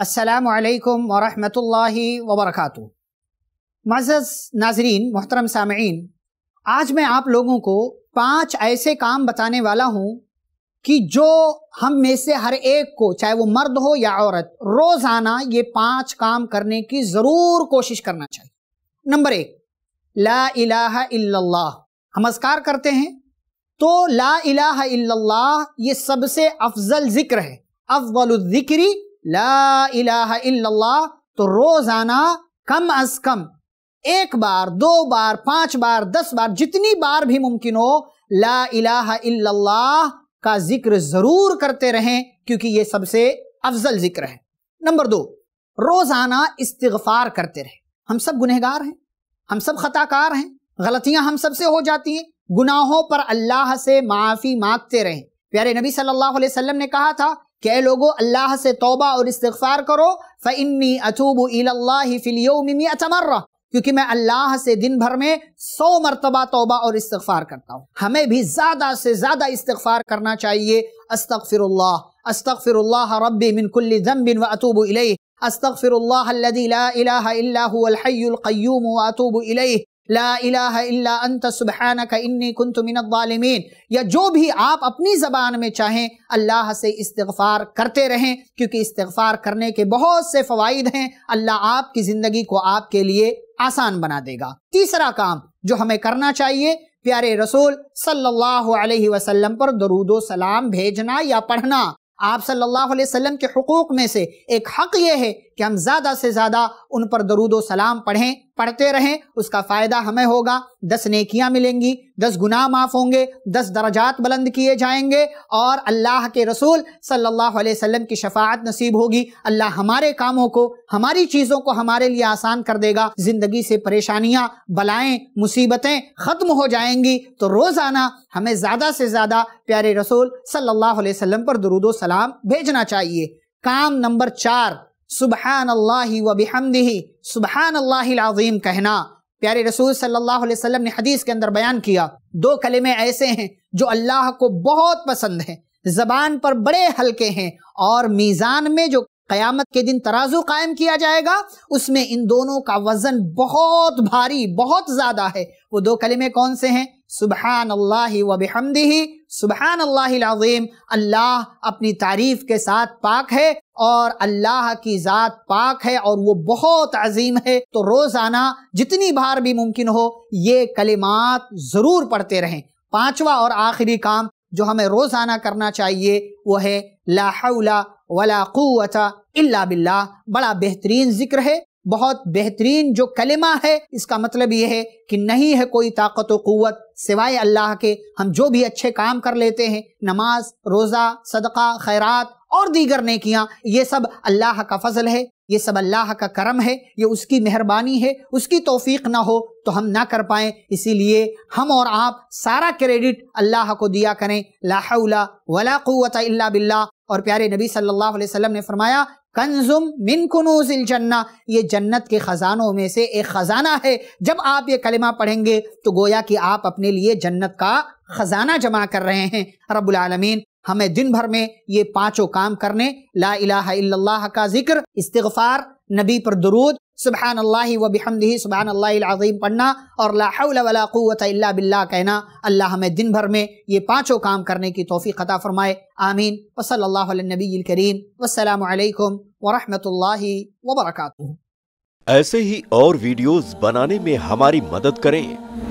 असलकम वरहमत वबरक मज़ज़ नाजरीन मोहतरम सामीन आज मैं आप लोगों को पांच ऐसे काम बताने वाला हूं कि जो हम में से हर एक को चाहे वो मर्द हो या औरत रोज़ाना ये पांच काम करने की ज़रूर कोशिश करना चाहिए नंबर एक ला इलाहा इल्लल्लाह हम अस्कार करते हैं तो ला इलाहा इल्लल्लाह ये सबसे अफजल ज़िक्र है अफजल ज़िक्री ला इलाहा तो रोजाना कम अज कम एक बार दो बार पांच बार दस बार जितनी बार भी मुमकिन हो ला इलाहा का जिक्र जरूर करते रहें क्योंकि ये सबसे अफजल जिक्र है नंबर दो रोजाना इस्तगफार करते रहें हम सब गुनहगार हैं हम सब खताकार हैं गलतियां हम सबसे हो जाती हैं गुनाहों पर अल्लाह से माफ़ी मांगते रहें प्यारे नबी सल्लल्लाहु अलैहि वसल्लम ने कहा था कह लोगो अल्लाह से तोबा और इस्तफार करो फ़िन्नी अचूब फिलियोमर्रा क्योंकि मैं अल्लाह से दिन भर में सौ मरतबा तोबा और इस्तफार करता हूँ हमें भी ज़्यादा से ज़्यादा इस्तफार करना चाहिए अस्तफ़िरल्ला फिर रब्बी मिन कुल्ली ज़म्बिन व अतूब इलैह अस्तग़फिरुल्लाह अल्लज़ी ला इलाहा इल्ला हुवल हय्युल क़य्यूम व अतूबु ला इलाहा इल्ला अंत सुबहानक इन्नी कुंतु मिनद्दालिमीन या जो भी आप अपनी ज़बान में चाहें अल्लाह से इस्तफार करते रहें क्योंकि इस्तफार करने के बहुत से फ़वाद हैं अल्लाह आपकी ज़िंदगी को आपके लिए आसान बना देगा तीसरा काम जो हमें करना चाहिए प्यारे रसूल सल्लल्लाहु अलैहि वसल्लम पर दरूदो सलाम भेजना या पढ़ना आप सल्लल्लाहु अलैहि वसल्लम के हकूक़ में से एक हक ये है कि हम ज़्यादा से ज़्यादा उन पर दरूद सलाम पढ़ें पढ़ते रहें उसका फ़ायदा हमें होगा दस नेकियां मिलेंगी दस गुनाह माफ़ होंगे दस दर्जात बुलंद किए जाएंगे और अल्लाह के रसूल सल्लल्लाहु अलैहि वसल्लम की शफात नसीब होगी अल्लाह हमारे कामों को हमारी चीज़ों को हमारे लिए आसान कर देगा ज़िंदगी से परेशानियाँ बलाएँ मुसीबतें ख़त्म हो जाएंगी तो रोज़ाना हमें ज़्यादा से ज़्यादा प्यारे रसूल सल्लल्लाहु अलैहि वसल्लम पर दरूद सलाम भेजना चाहिए काम नंबर चार सुबहान अल्लाह व बिहमदिही सुबहान अल्लाजीम कहना प्यारे रसूल सल्लल्लाहु अलैहि वसल्लम ने हदीस के अंदर बयान किया दो कलमे ऐसे हैं जो अल्लाह को बहुत पसंद हैं जबान पर बड़े हल्के हैं और मीज़ान में जो कयामत के दिन तराजू कायम किया जाएगा उसमें इन दोनों का वजन बहुत भारी बहुत ज्यादा है वो दो कलमे कौन से हैं सुबहान अल्लाह वबहमदी सुबहान अल्लाज़ीम अल्लाह अपनी तारीफ़ के साथ पाक है और अल्लाह की ज़ात पाक है और वो बहुत अजीम है तो रोज़ाना जितनी बार भी मुमकिन हो ये कलिमात ज़रूर पढ़ते रहें पाँचवा और आखिरी काम जो हमें रोज़ाना करना चाहिए वो है लाहौला वला क़ुवत इल्ला बिल्ला बड़ा बेहतरीन जिक्र है बहुत बेहतरीन जो कलिमा है इसका मतलब यह है कि नहीं है कोई ताकत व सिवाय अल्लाह के हम जो भी अच्छे काम कर लेते हैं नमाज रोज़ा सदका खैरात और दीगर नेकियां ये सब अल्लाह का फजल है ये सब अल्लाह का करम है ये उसकी मेहरबानी है उसकी तोफीक ना हो तो हम ना कर पाए इसीलिए हम और आप सारा क्रेडिट अल्लाह को दिया करें लाहौला वला क़ुवत इल्ला बिल्ला और प्यारे नबी सल्लल्लाहु अलैहि वसल्लम ने फरमाया कंजुम मिन कनूजिल जन्ना ये जन्नत के ख़ज़ानों में से एक ख़ज़ाना है जब आप ये कलमा पढ़ेंगे तो गोया कि आप अपने लिए जन्नत का ख़ज़ाना जमा कर रहे हैं रबालमीन हमें दिन भर में ये पांचों काम करने ला इलाहा इल्लल्लाह का जिक्र इस्तफार नबी पर दरूद सुबहान अल्लाह व बिहमदी सुबहान अल्लाम पढ़ना और लाहौलवलाक़वत अल्ला बिल्ला कहना अल्लाह हमें दिन भर में ये पाँचों काम करने की तोफ़ी ख़ता फ़रमाए आमीन वसल्ला करीम वसलम वरम वबरक ऐसे ही और वीडियोज़ बनाने में हमारी मदद करें